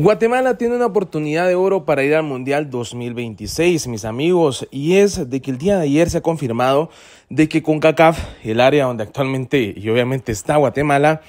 Guatemala tiene una oportunidad de oro para ir al Mundial 2026, mis amigos, y es de que el día de ayer se ha confirmado de que CONCACAF, el área donde actualmente y obviamente está Guatemala,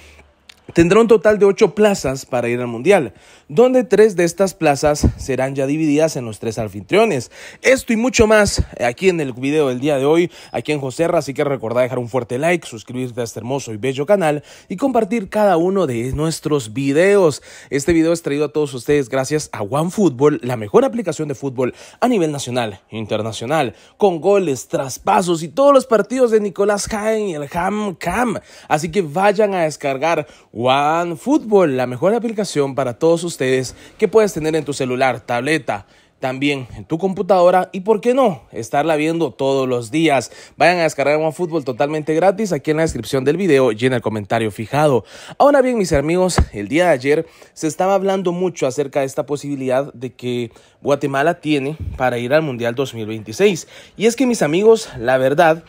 Tendrá un total de ocho plazas para ir al Mundial, donde tres de estas plazas serán ya divididas en los tres anfitriones. Esto y mucho más aquí en el video del día de hoy, aquí en José así que recordad dejar un fuerte like, suscribirte a este hermoso y bello canal y compartir cada uno de nuestros videos. Este video es traído a todos ustedes gracias a OneFootball, la mejor aplicación de fútbol a nivel nacional e internacional, con goles, traspasos y todos los partidos de Nicolás Jaén y el Ham Cam. Así que vayan a descargar One Fútbol, la mejor aplicación para todos ustedes que puedes tener en tu celular, tableta, también en tu computadora y por qué no estarla viendo todos los días. Vayan a descargar Fútbol, totalmente gratis aquí en la descripción del video y en el comentario fijado. Ahora bien, mis amigos, el día de ayer se estaba hablando mucho acerca de esta posibilidad de que Guatemala tiene para ir al Mundial 2026. Y es que mis amigos, la verdad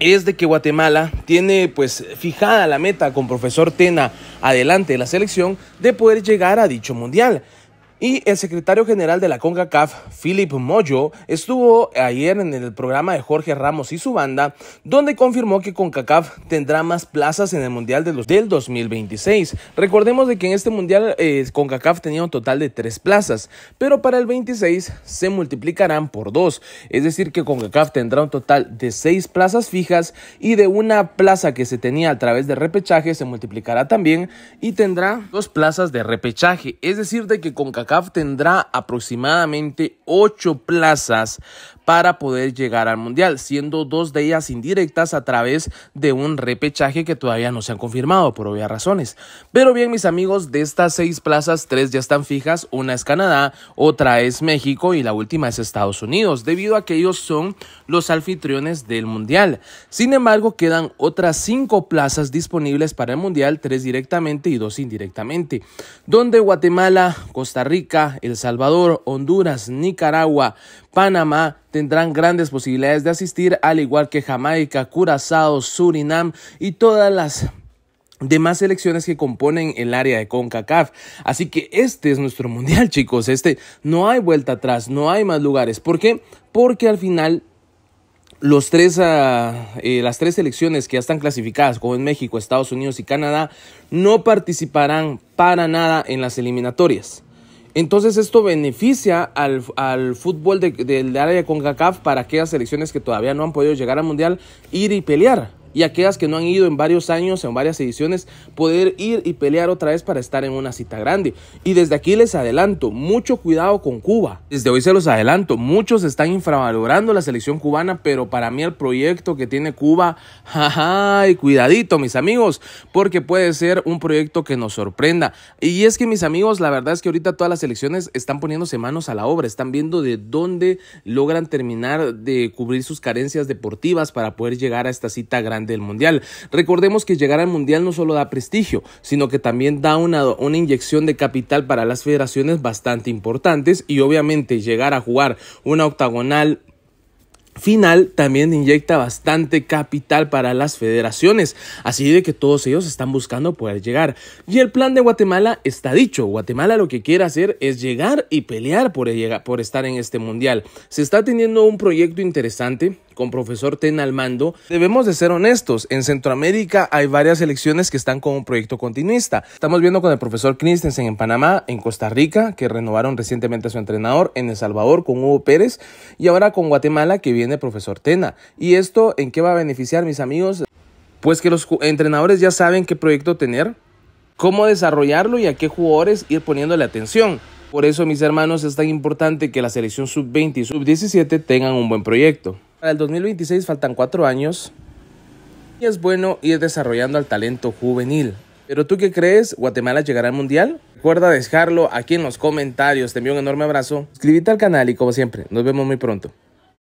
es de que Guatemala tiene pues fijada la meta con profesor Tena adelante de la selección de poder llegar a dicho mundial. Y el secretario general de la CONCACAF, Philip Moyo, estuvo ayer en el programa de Jorge Ramos y su banda, donde confirmó que CONCACAF tendrá más plazas en el Mundial de los, del 2026. Recordemos de que en este Mundial eh, CONCACAF tenía un total de tres plazas, pero para el 26 se multiplicarán por dos. Es decir, que CONCACAF tendrá un total de seis plazas fijas y de una plaza que se tenía a través de repechaje se multiplicará también y tendrá dos plazas de repechaje. Es decir, de que CONCACAF CAF tendrá aproximadamente ocho plazas para poder llegar al Mundial, siendo dos de ellas indirectas a través de un repechaje que todavía no se han confirmado por obvias razones. Pero bien, mis amigos, de estas seis plazas, tres ya están fijas, una es Canadá, otra es México y la última es Estados Unidos, debido a que ellos son los anfitriones del Mundial. Sin embargo, quedan otras cinco plazas disponibles para el Mundial, tres directamente y dos indirectamente, donde Guatemala, Costa Rica, El Salvador, Honduras, Nicaragua, Panamá, tendrán grandes posibilidades de asistir, al igual que Jamaica, Curazao, Surinam y todas las demás selecciones que componen el área de CONCACAF. Así que este es nuestro mundial, chicos. Este no hay vuelta atrás, no hay más lugares. ¿Por qué? Porque al final ah, eh, las tres selecciones que ya están clasificadas, como en México, Estados Unidos y Canadá, no participarán para nada en las eliminatorias. Entonces esto beneficia al, fútbol del de, área de CONCACAF para aquellas selecciones que todavía no han podido llegar al Mundial ir y pelear y aquellas que no han ido en varios años, en varias ediciones, poder ir y pelear otra vez para estar en una cita grande. Y desde aquí les adelanto, mucho cuidado con Cuba. Desde hoy se los adelanto, muchos están infravalorando la selección cubana, pero para mí el proyecto que tiene Cuba, jaja, y cuidadito mis amigos, porque puede ser un proyecto que nos sorprenda. Y es que mis amigos, la verdad es que ahorita todas las selecciones están poniéndose manos a la obra, están viendo de dónde logran terminar de cubrir sus carencias deportivas para poder llegar a esta cita grande del Mundial. Recordemos que llegar al Mundial no solo da prestigio, sino que también da una, una inyección de capital para las federaciones bastante importantes y obviamente llegar a jugar una octagonal final también inyecta bastante capital para las federaciones, así de que todos ellos están buscando poder llegar. Y el plan de Guatemala está dicho, Guatemala lo que quiere hacer es llegar y pelear por, por estar en este mundial. Se está teniendo un proyecto interesante, con profesor Tena al mando, debemos de ser honestos. En Centroamérica hay varias selecciones que están con un proyecto continuista. Estamos viendo con el profesor Christensen en Panamá, en Costa Rica, que renovaron recientemente a su entrenador, en El Salvador con Hugo Pérez y ahora con Guatemala que viene profesor Tena. ¿Y esto en qué va a beneficiar, mis amigos? Pues que los entrenadores ya saben qué proyecto tener, cómo desarrollarlo y a qué jugadores ir poniéndole atención. Por eso, mis hermanos, es tan importante que la selección sub-20 y sub-17 tengan un buen proyecto. Para el 2026 faltan cuatro años y es bueno ir desarrollando al talento juvenil. Pero tú qué crees, ¿Guatemala llegará al mundial? Recuerda dejarlo aquí en los comentarios. Te envío un enorme abrazo. Suscríbete al canal y como siempre, nos vemos muy pronto.